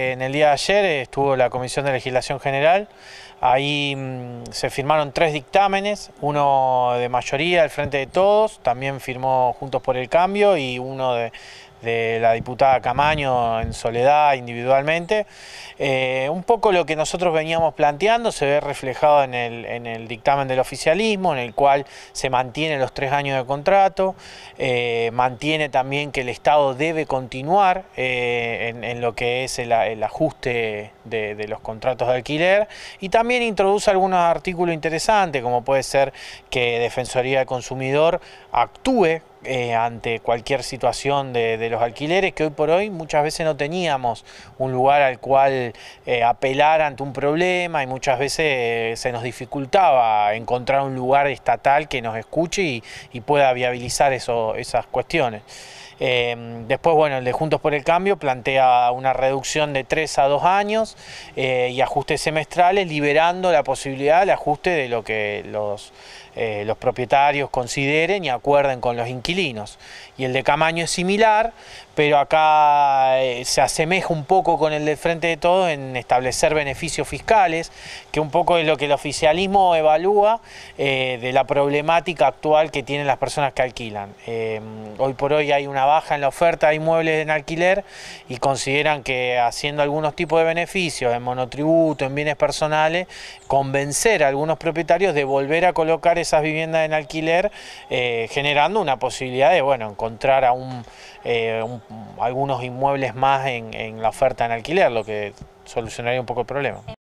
En el día de ayer estuvo la Comisión de Legislación General, ahí mm, se firmaron tres dictámenes, uno de mayoría al Frente de Todos, también firmó Juntos por el Cambio y uno de, de la diputada Camaño en soledad individualmente. Eh, un poco lo que nosotros veníamos planteando se ve reflejado en el, dictamen del oficialismo, en el cual se mantiene los tres años de contrato, eh, mantiene también que el Estado debe continuar eh, en, lo que es el, ajuste de, de, los contratos de alquiler y también introduce algunos artículos interesantes, como puede ser que Defensoría del Consumidor actúe eh, ante cualquier situación de, los alquileres, que hoy por hoy muchas veces no teníamos un lugar al cual eh, apelar ante un problema y muchas veces eh, se nos dificultaba encontrar un lugar estatal que nos escuche y, pueda viabilizar esas cuestiones. Em, después, bueno, el de Juntos por el Cambio plantea una reducción de 3 a 2 años eh, y ajustes semestrales, liberando la posibilidad del ajuste de lo que eh, los, propietarios consideren y acuerden con los inquilinos. Y el de Camaño es similar, pero acá eh, se asemeja un poco con el de Frente de Todo en establecer beneficios fiscales, que un poco es lo que el oficialismo evalúa de la problemática actual que tienen las personas que alquilan. Em, hoy por hoy hay una baja en la oferta de inmuebles en alquiler y consideran que haciendo algunos tipos de beneficios en monotributo, en bienes personales, convencer a algunos propietarios de volver a colocar esas viviendas en alquiler, eh, generando una posibilidad de bueno, encontrar eh, algunos inmuebles más en la oferta en alquiler, lo que solucionaría un poco el problema.